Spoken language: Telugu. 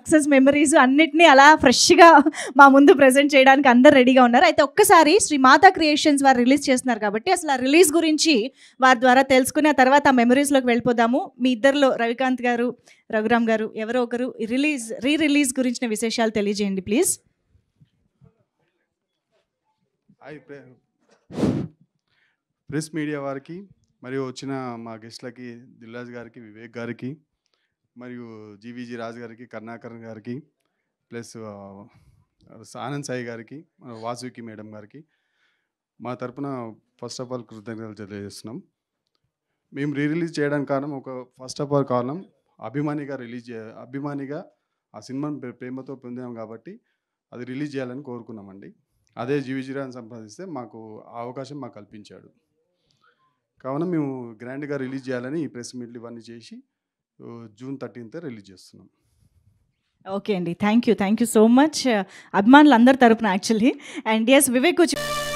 సక్సెస్ మెమరీస్ అన్నిటినీ అలా ఫ్రెష్గా మా ముందు ప్రజెంట్ చేయడానికి అందరు రెడీగా ఉన్నారు అయితే ఒక్కసారి శ్రీ మాతా క్రియేషన్స్ వారు రిలీజ్ చేస్తున్నారు కాబట్టి అసలు ఆ రిలీజ్ గురించి వారి ద్వారా తెలుసుకుని ఆ తర్వాత ఆ మెమరీస్లోకి వెళ్ళిపోదాము మీ ఇద్దరిలో రవికాంత్ గారు రఘురామ్ గారు ఎవరో ఒకరు రిలీజ్ రీ రిలీజ్ గురించిన విశేషాలు తెలియజేయండి ప్లీజ్ ప్రెస్ మీడియా వారికి మరియు వచ్చిన మా గెస్ట్లకి దిల్రాజ్ గారికి వివేక్ గారికి మరియు జీవీజీ రాజు గారికి కర్ణాకర్ గారికి ప్లస్ ఆనంద్ సాయి గారికి వాసుకి మేడం గారికి మా తరపున ఫస్ట్ ఆఫ్ ఆల్ కృతజ్ఞతలు తెలియజేస్తున్నాం మేము రీ రిలీజ్ చేయడానికి కారణం ఒక ఫస్ట్ ఆఫ్ ఆల్ కారణం అభిమానిగా రిలీజ్ చే అభిమానిగా ఆ సినిమాను ప్రేమతో పొందాం కాబట్టి అది రిలీజ్ చేయాలని కోరుకున్నామండి అదే జీవిజీరాన్ని సంపాదిస్తే మాకు ఆ అవకాశం మాకు కల్పించాడు కావున మేము గ్రాండ్గా రిలీజ్ చేయాలని ఈ ప్రెస్ మీట్లు ఇవన్నీ చేసి జూన్ థర్టీన్త్ రిలీజ్ చేస్తున్నాం ఓకే అండి thank you thank you so much అభిమానులు అందరి తరపున యాక్చువల్లీ అండ్ ఎస్ వివేక్ వచ్చి